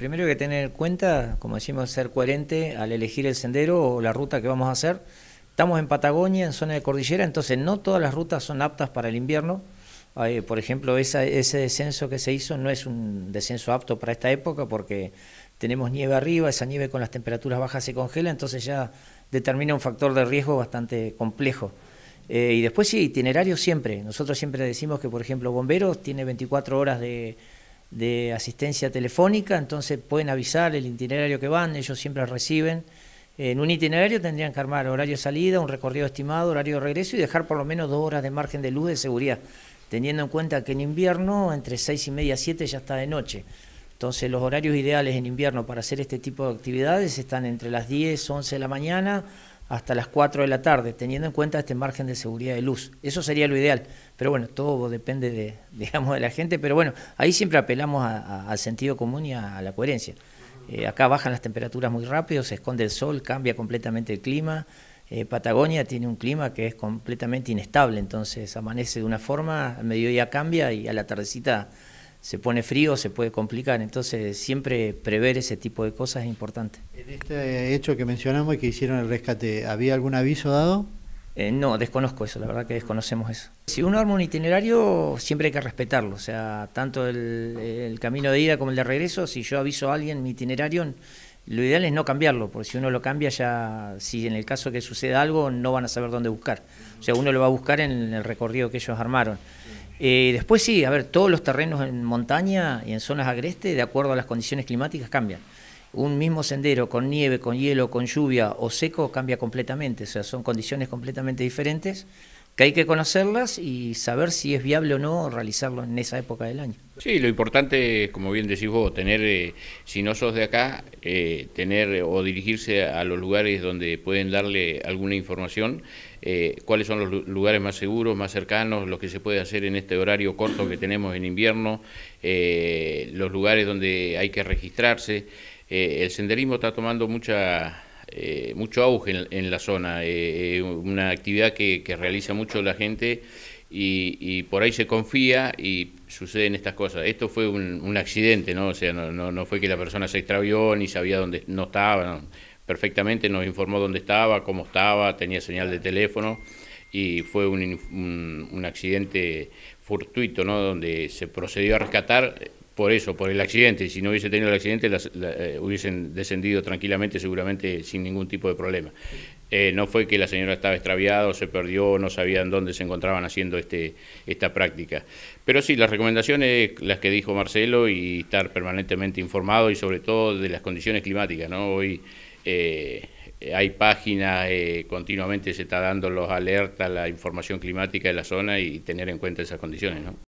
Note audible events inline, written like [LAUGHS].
Primero hay que tener en cuenta, como decimos, ser coherente al elegir el sendero o la ruta que vamos a hacer. Estamos en Patagonia, en zona de cordillera, entonces no todas las rutas son aptas para el invierno. por ejemplo, ese descenso que se hizo no es un descenso apto para esta época porque tenemos nieve arriba, esa nieve con las temperaturas bajas se congela, entonces ya determina un factor de riesgo bastante complejo. Eh, y después sí, itinerario siempre. Nosotros siempre decimos que, por ejemplo, bomberos tiene 24 horas de de asistencia telefónica, entonces pueden avisar el itinerario que van, ellos siempre reciben. En un itinerario tendrían que armar horario de salida, un recorrido estimado, horario de regreso y dejar por lo menos dos horas de margen de luz de seguridad, teniendo en cuenta que en invierno entre seis y media, siete ya está de noche. Entonces los horarios ideales en invierno para hacer este tipo de actividades están entre las 10, 11 de la mañana hasta las 4 de la tarde, teniendo en cuenta este margen de seguridad de luz. Eso sería lo ideal, pero bueno, todo depende de, [LAUGHS] digamos, de la gente, pero bueno, ahí siempre apelamos al sentido común y a, la coherencia. Eh, acá bajan las temperaturas muy rápido, se esconde el sol, cambia completamente el clima. Eh, Patagonia tiene un clima que es completamente inestable, entonces amanece de una forma, al mediodía cambia y a la tardecita se pone frío, se puede complicar. Entonces, siempre prever ese tipo de cosas es importante. En este hecho que mencionamos y que hicieron el rescate, ¿había algún aviso dado? Eh, no, desconozco eso, la verdad que desconocemos eso. Si uno arma un itinerario, siempre hay que respetarlo, o sea, tanto el, el, camino de ida como el de regreso, si yo aviso a alguien mi itinerario, lo ideal es no cambiarlo, porque si uno lo cambia ya, si en el caso que suceda algo, no van a saber dónde buscar. O sea, uno lo va a buscar en el recorrido que ellos armaron. Eh, después sí, a ver, todos los terrenos en montaña y en zonas agreste, de acuerdo a las condiciones climáticas, cambian. Un mismo sendero con nieve, con hielo, con lluvia o seco cambia completamente, o sea, son condiciones completamente diferentes que hay que conocerlas y saber si es viable o no realizarlo en esa época del año. Sí, lo importante, como bien decís vos, tener, eh, si no sos de acá, eh, tener o dirigirse a los lugares donde pueden darle alguna información, eh, cuáles son los lugares más seguros, más cercanos, lo que se puede hacer en este horario corto que tenemos en invierno, los lugares donde hay que registrarse. el senderismo está tomando mucha eh, mucho auge en, la zona, eh, eh, una actividad que, realiza mucho la gente y, por ahí se confía y suceden estas cosas. Esto fue un, accidente, ¿no? O sea, no, no, fue que la persona se extravió ni sabía dónde no estaba, perfectamente nos informó dónde estaba, cómo estaba, tenía señal de teléfono y fue un, un, un accidente fortuito, ¿no? Donde se procedió a rescatar por eso, por el accidente. Si no hubiese tenido el accidente, eh, hubiesen descendido tranquilamente, seguramente sin ningún tipo de problema. Eh, no fue que la señora estaba extraviada se perdió, no sabían dónde se encontraban haciendo este, esta práctica. Pero sí, las recomendaciones, las que dijo Marcelo, y estar permanentemente informado y sobre todo de las condiciones climáticas. ¿no? Hoy eh, hay páginas, continuamente se está dando los alertas, la información climática de la zona y tener en cuenta esas condiciones. ¿no?